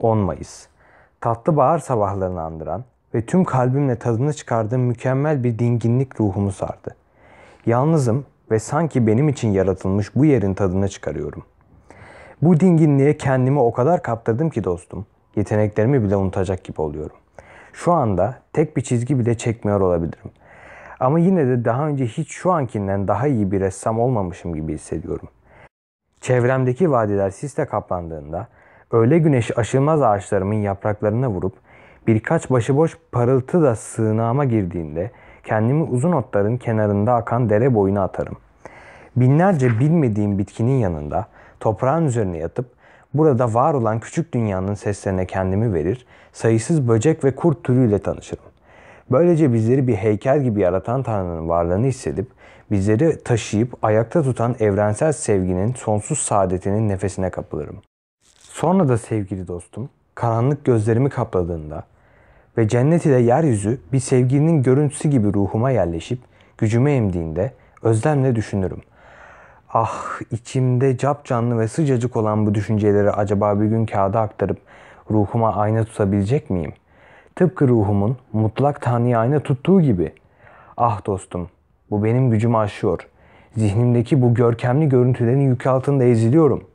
10 Mayıs. Tatlı bahar sabahlarını andıran ve tüm kalbimle tadını çıkardığım mükemmel bir dinginlik ruhumu sardı. Yalnızım ve sanki benim için yaratılmış bu yerin tadını çıkarıyorum. Bu dinginliğe kendimi o kadar kaptırdım ki dostum, yeteneklerimi bile unutacak gibi oluyorum. Şu anda tek bir çizgi bile çekmiyor olabilirim. Ama yine de daha önce hiç şu ankinden daha iyi bir ressam olmamışım gibi hissediyorum. Çevremdeki vadiler sisle kaplandığında Öğle güneşi aşılmaz ağaçlarımın yapraklarına vurup birkaç başıboş parıltı da sığınağıma girdiğinde kendimi uzun otların kenarında akan dere boyuna atarım. Binlerce bilmediğim bitkinin yanında toprağın üzerine yatıp burada var olan küçük dünyanın seslerine kendimi verir, sayısız böcek ve kurt türüyle tanışırım. Böylece bizleri bir heykel gibi yaratan Tanrı'nın varlığını hissedip, bizleri taşıyıp ayakta tutan evrensel sevginin sonsuz saadetinin nefesine kapılırım. Sonra da sevgili dostum karanlık gözlerimi kapladığında ve cennet ile yeryüzü bir sevginin görüntüsü gibi ruhuma yerleşip gücüme emdiğinde özlemle düşünürüm. Ah içimde cap canlı ve sıcacık olan bu düşünceleri acaba bir gün kağıda aktarıp ruhuma ayna tutabilecek miyim? Tıpkı ruhumun mutlak Tanrı'ya ayna tuttuğu gibi. Ah dostum bu benim gücümü aşıyor. Zihnimdeki bu görkemli görüntülerin yük altında eziliyorum.